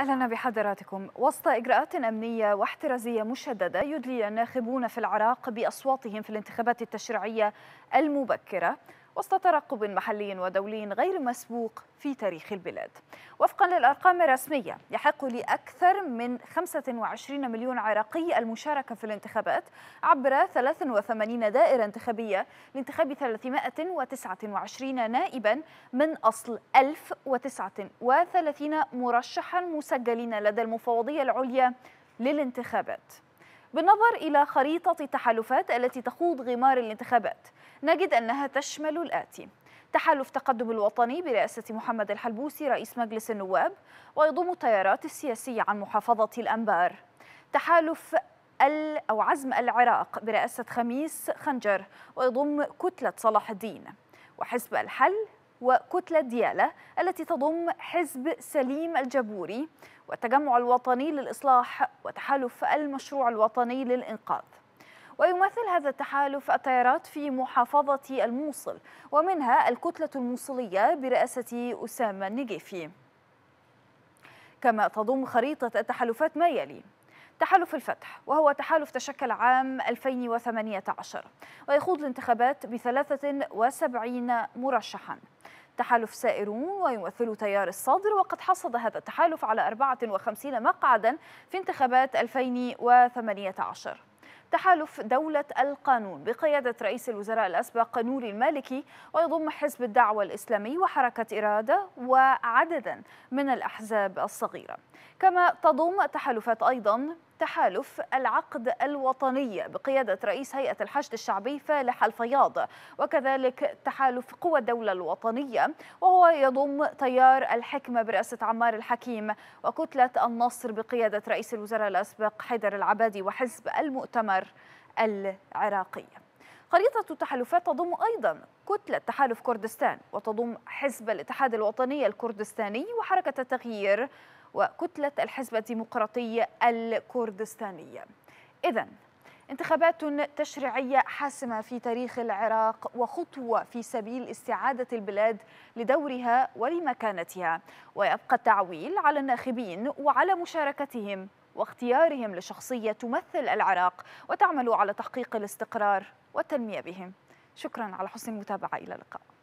أهلا بحضراتكم وسط إجراءات أمنية واحترازية مشددة يدلي الناخبون في العراق بأصواتهم في الانتخابات التشريعية المبكرة وسط ترقب محلي ودولي غير مسبوق في تاريخ البلاد وفقا للأرقام الرسمية يحق لأكثر من 25 مليون عراقي المشاركة في الانتخابات عبر 83 دائرة انتخابية لانتخاب 329 نائبا من أصل 1039 مرشحا مسجلين لدى المفوضية العليا للانتخابات بالنظر إلى خريطة التحالفات التي تخوض غمار الانتخابات نجد أنها تشمل الآتي تحالف تقدم الوطني برئاسة محمد الحلبوسي رئيس مجلس النواب ويضم التيارات السياسية عن محافظة الأنبار تحالف أو عزم العراق برئاسة خميس خنجر ويضم كتلة صلاح الدين وحزب الحل وكتلة ديالة التي تضم حزب سليم الجبوري والتجمع الوطني للإصلاح وتحالف المشروع الوطني للإنقاذ ويمثل هذا التحالف التيارات في محافظة الموصل ومنها الكتلة الموصلية برئاسة أسامة النجيفي كما تضم خريطة التحالفات ما يلي تحالف الفتح وهو تحالف تشكل عام 2018 ويخوض الانتخابات ب 73 مرشحا تحالف سائرون ويمثل تيار الصدر وقد حصد هذا التحالف على 54 مقعدا في انتخابات 2018 تحالف دولة القانون بقيادة رئيس الوزراء الأسبق نوري المالكي ويضم حزب الدعوة الإسلامي وحركة إرادة وعددا من الأحزاب الصغيرة كما تضم تحالفات أيضا تحالف العقد الوطني بقيادة رئيس هيئة الحشد الشعبي فالح الفياض وكذلك تحالف قوى الدولة الوطنية وهو يضم تيار الحكمة برئاسة عمار الحكيم وكتلة النصر بقيادة رئيس الوزراء الأسبق حيدر العبادي وحزب المؤتمر العراقي خريطة التحالفات تضم أيضا كتلة تحالف كردستان وتضم حزب الاتحاد الوطني الكردستاني وحركة التغيير وكتلة الحزب الديمقراطي الكردستاني إذا انتخابات تشريعية حاسمة في تاريخ العراق وخطوة في سبيل استعادة البلاد لدورها ولمكانتها ويبقى التعويل على الناخبين وعلى مشاركتهم واختيارهم لشخصية تمثل العراق وتعمل على تحقيق الاستقرار والتنمية بهم شكرا على حسن المتابعة إلى اللقاء